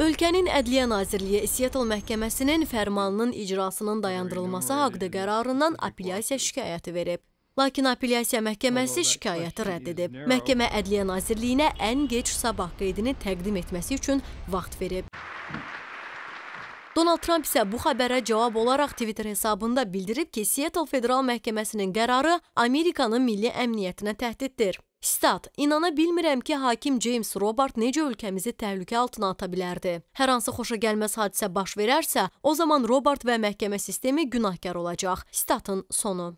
Ölkənin Ədliyyə Nazirliyi Seattle məhkəməsinin fərmanının icrasının dayandırılması haqqda qərarından apellyasiya şikayəti verib. Lakin apellyasiya məhkəməsi şikayəti rədd edib. Məhkəmə Ədliyyə Nazirliyinə ən geç sabah qeydini təqdim etməsi üçün vaxt verib. Donald Trump isə bu xəbərə cavab olaraq Twitter hesabında bildirib ki, Seattle Federal Məhkəməsinin qərarı Amerikanın milli əmniyyətinə təhdiddir. Sitat: İnana bilmirəm ki, hakim James Robart necə ölkəmizi təhlükə altına ata bilərdi. Hər hansı xoşagəlməz hadisə baş verərsə, o zaman Robart və məhkəmə sistemi günahkar olacaq. Sitatın sonu.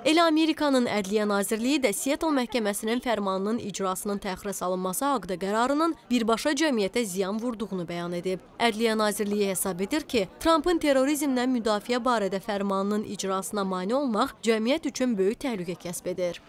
Elə Amerikanın Ədliyyə Nazirliyi də Seattle məhkəməsinin fərmanının icrasının təxirə salınması haqda qərarının birbaşa cəmiyyətə ziyan vurduğunu bəyan edib. Ədliyyə Nazirliyi hesab edir ki, Trampın terrorizmdən müdafiə barədə fərmanının icrasına mane olmaq cəmiyyət üçün böyük təhlükə kəsb edir.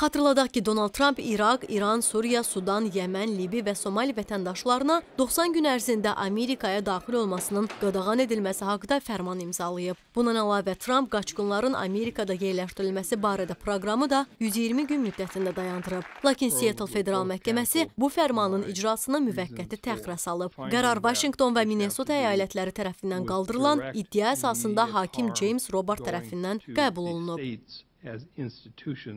Xatırladaq ki, Donald Trump İraq, İran, Suriya, Sudan, Yəmən, Libi və Somali vətəndaşlarına 90 gün ərzində Amerikaya daxil olmasının qadağan edilməsi haqda fərman imzalayıb. Bundan əlavə Trump qaçqınların Amerikada yerləşdirilməsi barədə proqramı da 120 gün müddətində dayandırıb. Lakin Seattle Federal Məhkəməsi bu fərmanın icrasına müvəqqəti təxirə salıb. Qərar Vaşinqton və Minnesota əyalətləri tərəfindən qaldırılan iddia əsasında hakim James Robert tərəfindən qəbul olunub.